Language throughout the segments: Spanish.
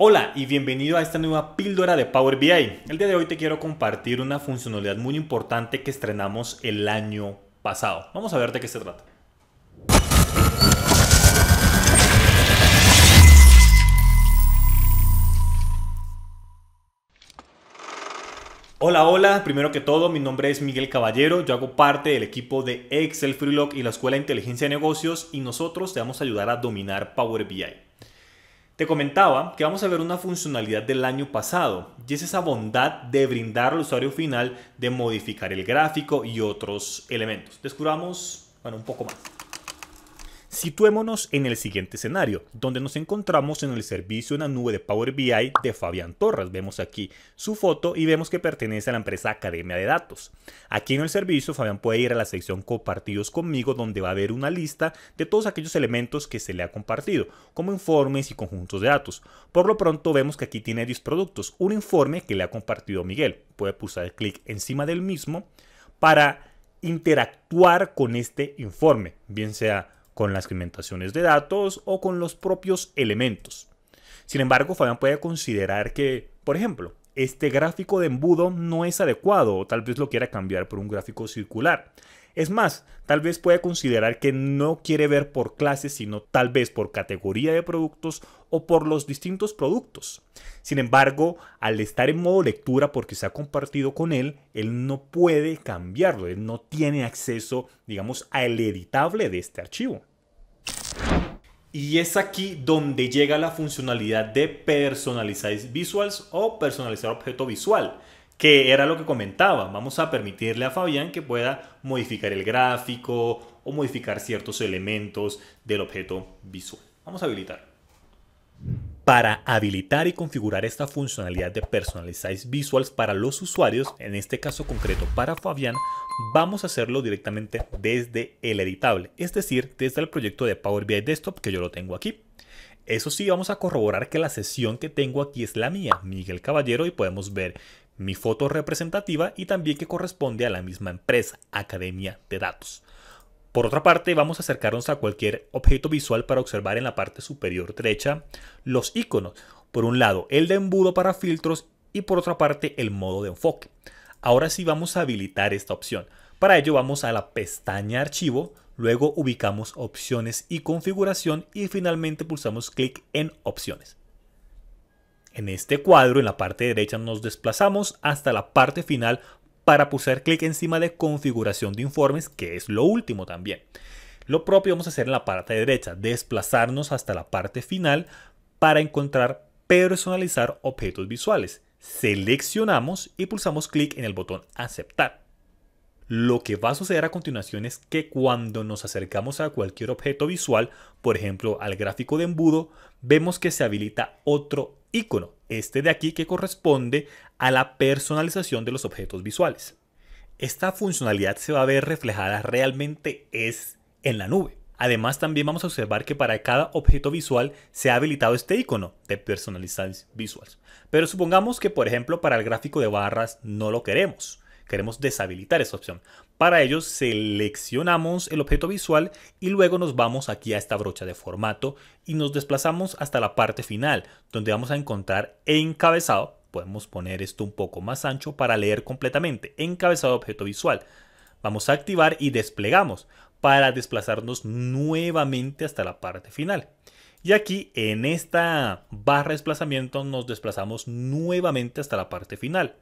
Hola y bienvenido a esta nueva píldora de Power BI. El día de hoy te quiero compartir una funcionalidad muy importante que estrenamos el año pasado. Vamos a ver de qué se trata. Hola, hola, primero que todo, mi nombre es Miguel Caballero, yo hago parte del equipo de Excel Freelog y la Escuela de Inteligencia de Negocios y nosotros te vamos a ayudar a dominar Power BI. Te comentaba que vamos a ver una funcionalidad del año pasado y es esa bondad de brindar al usuario final de modificar el gráfico y otros elementos. Descubramos bueno, un poco más. Situémonos en el siguiente escenario, donde nos encontramos en el servicio en la nube de Power BI de Fabián Torres. Vemos aquí su foto y vemos que pertenece a la empresa Academia de Datos. Aquí en el servicio, Fabián puede ir a la sección Compartidos conmigo, donde va a haber una lista de todos aquellos elementos que se le ha compartido, como informes y conjuntos de datos. Por lo pronto, vemos que aquí tiene 10 productos. Un informe que le ha compartido Miguel. Puede pulsar clic encima del mismo para interactuar con este informe, bien sea con las segmentaciones de datos o con los propios elementos. Sin embargo, Fabián puede considerar que, por ejemplo, este gráfico de embudo no es adecuado o tal vez lo quiera cambiar por un gráfico circular. Es más, tal vez puede considerar que no quiere ver por clases, sino tal vez por categoría de productos o por los distintos productos. Sin embargo, al estar en modo lectura porque se ha compartido con él, él no puede cambiarlo, él no tiene acceso, digamos, al editable de este archivo. Y es aquí donde llega la funcionalidad de personalizar Visuals o personalizar objeto visual, que era lo que comentaba. Vamos a permitirle a Fabián que pueda modificar el gráfico o modificar ciertos elementos del objeto visual. Vamos a habilitar. Para habilitar y configurar esta funcionalidad de personalizar Visuals para los usuarios, en este caso concreto para Fabián, vamos a hacerlo directamente desde el editable, es decir, desde el proyecto de Power BI Desktop que yo lo tengo aquí. Eso sí, vamos a corroborar que la sesión que tengo aquí es la mía, Miguel Caballero, y podemos ver mi foto representativa y también que corresponde a la misma empresa, Academia de Datos. Por otra parte, vamos a acercarnos a cualquier objeto visual para observar en la parte superior derecha los iconos. Por un lado, el de embudo para filtros y por otra parte, el modo de enfoque. Ahora sí vamos a habilitar esta opción. Para ello vamos a la pestaña archivo, luego ubicamos opciones y configuración y finalmente pulsamos clic en opciones. En este cuadro en la parte derecha nos desplazamos hasta la parte final para pulsar clic encima de configuración de informes que es lo último también. Lo propio vamos a hacer en la parte derecha, desplazarnos hasta la parte final para encontrar personalizar objetos visuales seleccionamos y pulsamos clic en el botón aceptar. Lo que va a suceder a continuación es que cuando nos acercamos a cualquier objeto visual, por ejemplo al gráfico de embudo, vemos que se habilita otro icono, este de aquí que corresponde a la personalización de los objetos visuales. Esta funcionalidad se va a ver reflejada realmente es en la nube. Además, también vamos a observar que para cada objeto visual se ha habilitado este icono de personalizar visuals. Pero supongamos que, por ejemplo, para el gráfico de barras no lo queremos. Queremos deshabilitar esa opción. Para ello, seleccionamos el objeto visual y luego nos vamos aquí a esta brocha de formato y nos desplazamos hasta la parte final, donde vamos a encontrar encabezado. Podemos poner esto un poco más ancho para leer completamente. Encabezado objeto visual. Vamos a activar y desplegamos para desplazarnos nuevamente hasta la parte final. Y aquí en esta barra de desplazamiento nos desplazamos nuevamente hasta la parte final.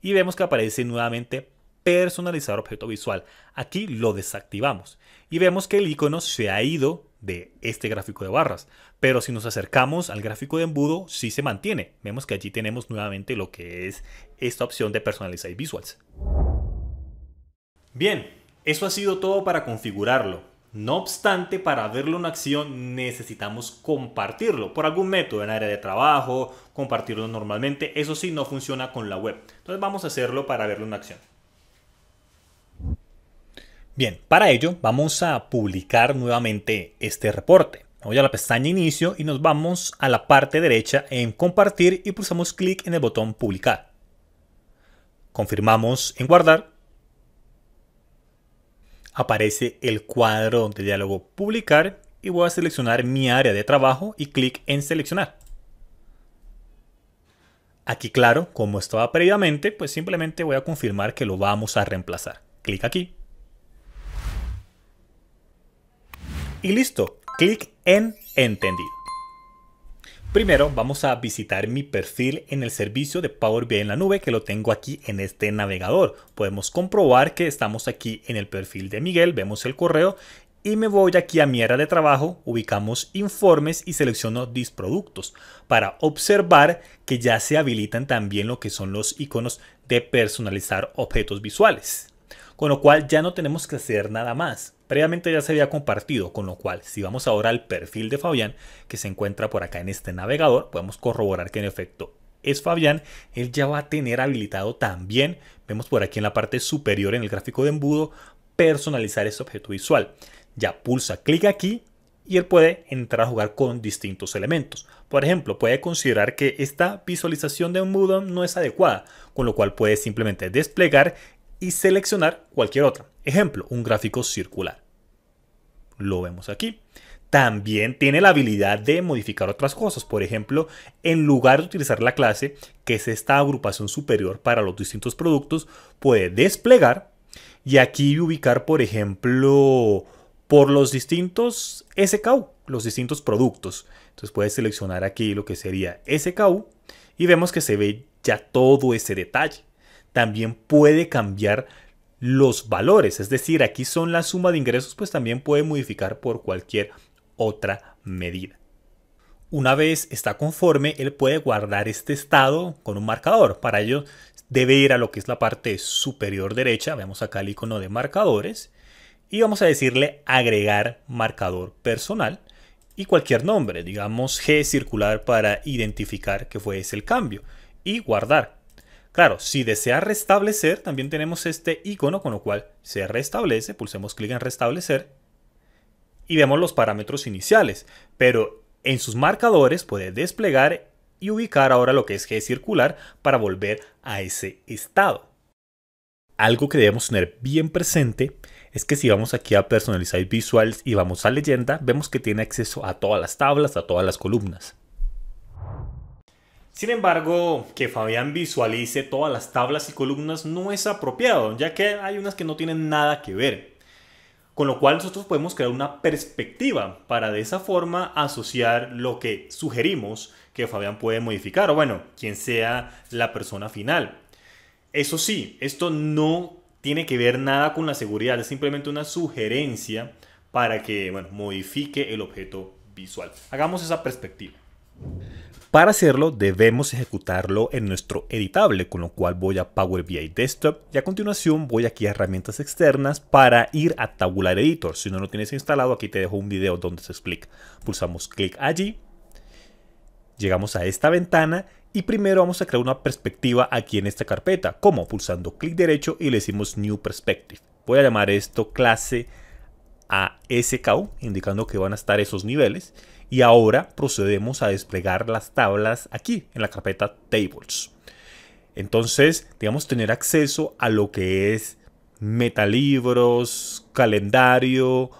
Y vemos que aparece nuevamente personalizar objeto visual. Aquí lo desactivamos. Y vemos que el icono se ha ido de este gráfico de barras. Pero si nos acercamos al gráfico de embudo, sí se mantiene. Vemos que allí tenemos nuevamente lo que es esta opción de personalizar visuals. Bien, eso ha sido todo para configurarlo. No obstante, para verlo en acción necesitamos compartirlo por algún método en área de trabajo, compartirlo normalmente. Eso sí, no funciona con la web. Entonces vamos a hacerlo para verlo en acción. Bien, para ello vamos a publicar nuevamente este reporte. Voy a la pestaña Inicio y nos vamos a la parte derecha en Compartir y pulsamos clic en el botón Publicar. Confirmamos en Guardar aparece el cuadro de diálogo publicar y voy a seleccionar mi área de trabajo y clic en seleccionar. Aquí claro, como estaba previamente, pues simplemente voy a confirmar que lo vamos a reemplazar. Clic aquí. Y listo, clic en entendido. Primero vamos a visitar mi perfil en el servicio de Power BI en la nube que lo tengo aquí en este navegador. Podemos comprobar que estamos aquí en el perfil de Miguel, vemos el correo y me voy aquí a mi área de trabajo, ubicamos informes y selecciono disproductos para observar que ya se habilitan también lo que son los iconos de personalizar objetos visuales con lo cual ya no tenemos que hacer nada más. Previamente ya se había compartido, con lo cual si vamos ahora al perfil de Fabián, que se encuentra por acá en este navegador, podemos corroborar que en efecto es Fabián, él ya va a tener habilitado también, vemos por aquí en la parte superior en el gráfico de embudo, personalizar este objeto visual. Ya pulsa clic aquí y él puede entrar a jugar con distintos elementos. Por ejemplo, puede considerar que esta visualización de embudo no es adecuada, con lo cual puede simplemente desplegar y seleccionar cualquier otra. Ejemplo, un gráfico circular. Lo vemos aquí. También tiene la habilidad de modificar otras cosas. Por ejemplo, en lugar de utilizar la clase, que es esta agrupación superior para los distintos productos, puede desplegar y aquí ubicar, por ejemplo, por los distintos SKU, los distintos productos. Entonces puede seleccionar aquí lo que sería SKU y vemos que se ve ya todo ese detalle también puede cambiar los valores. Es decir, aquí son la suma de ingresos, pues también puede modificar por cualquier otra medida. Una vez está conforme, él puede guardar este estado con un marcador. Para ello debe ir a lo que es la parte superior derecha. Vemos acá el icono de marcadores. Y vamos a decirle agregar marcador personal y cualquier nombre. Digamos G circular para identificar que fue ese el cambio. Y guardar Claro, si desea restablecer, también tenemos este icono con lo cual se restablece. Pulsemos clic en restablecer y vemos los parámetros iniciales. Pero en sus marcadores puede desplegar y ubicar ahora lo que es G circular para volver a ese estado. Algo que debemos tener bien presente es que si vamos aquí a Personalizar Visuals y vamos a Leyenda, vemos que tiene acceso a todas las tablas, a todas las columnas. Sin embargo, que Fabián visualice todas las tablas y columnas no es apropiado, ya que hay unas que no tienen nada que ver. Con lo cual nosotros podemos crear una perspectiva para de esa forma asociar lo que sugerimos que Fabián puede modificar o bueno, quien sea la persona final. Eso sí, esto no tiene que ver nada con la seguridad, es simplemente una sugerencia para que modifique el objeto visual. Hagamos esa perspectiva. Para hacerlo debemos ejecutarlo en nuestro editable, con lo cual voy a Power BI Desktop y a continuación voy aquí a herramientas externas para ir a Tabular Editor. Si no lo tienes instalado, aquí te dejo un video donde se explica. Pulsamos clic allí, llegamos a esta ventana y primero vamos a crear una perspectiva aquí en esta carpeta. como Pulsando clic derecho y le decimos New Perspective. Voy a llamar esto clase a SKU, indicando que van a estar esos niveles. Y ahora procedemos a desplegar las tablas aquí, en la carpeta Tables. Entonces, digamos, tener acceso a lo que es metalibros, calendario,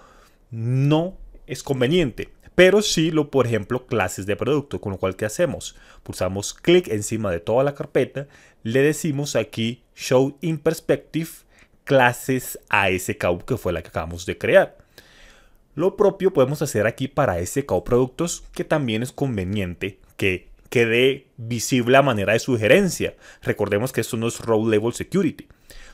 no es conveniente. Pero sí, lo, por ejemplo, clases de producto, con lo cual, que hacemos? Pulsamos clic encima de toda la carpeta, le decimos aquí Show in Perspective clases a SKU que fue la que acabamos de crear. Lo propio podemos hacer aquí para SKU productos que también es conveniente que quede visible a manera de sugerencia. Recordemos que esto no es Row Level Security.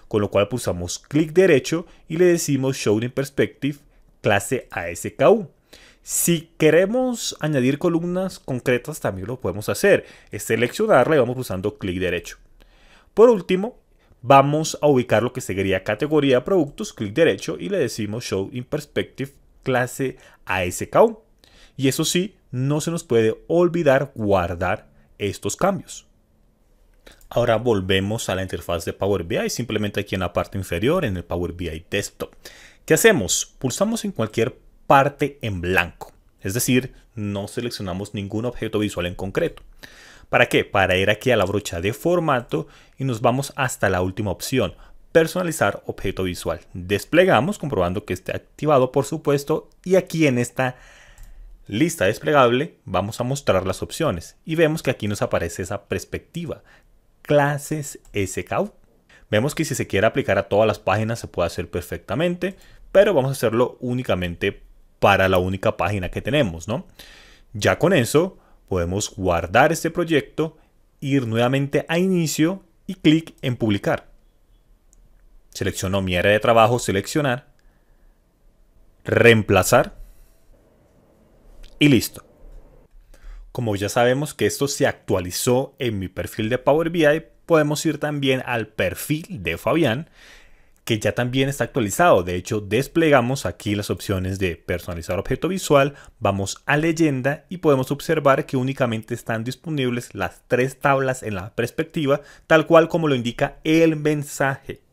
Con lo cual pulsamos clic derecho y le decimos Show in Perspective clase ASKU. Si queremos añadir columnas concretas también lo podemos hacer. Es seleccionarla y vamos usando clic derecho. Por último, vamos a ubicar lo que sería categoría productos, clic derecho y le decimos Show in Perspective clase ASKU. Y eso sí, no se nos puede olvidar guardar estos cambios. Ahora volvemos a la interfaz de Power BI, simplemente aquí en la parte inferior, en el Power BI Desktop. ¿Qué hacemos? Pulsamos en cualquier parte en blanco, es decir, no seleccionamos ningún objeto visual en concreto. ¿Para qué? Para ir aquí a la brocha de formato y nos vamos hasta la última opción, personalizar objeto visual. Desplegamos comprobando que esté activado por supuesto y aquí en esta lista desplegable vamos a mostrar las opciones y vemos que aquí nos aparece esa perspectiva, clases SKU. Vemos que si se quiere aplicar a todas las páginas se puede hacer perfectamente, pero vamos a hacerlo únicamente para la única página que tenemos, ¿no? Ya con eso podemos guardar este proyecto, ir nuevamente a inicio y clic en publicar. Selecciono mi área de trabajo, seleccionar, reemplazar y listo. Como ya sabemos que esto se actualizó en mi perfil de Power BI, podemos ir también al perfil de Fabián que ya también está actualizado. De hecho, desplegamos aquí las opciones de personalizar objeto visual, vamos a leyenda y podemos observar que únicamente están disponibles las tres tablas en la perspectiva, tal cual como lo indica el mensaje.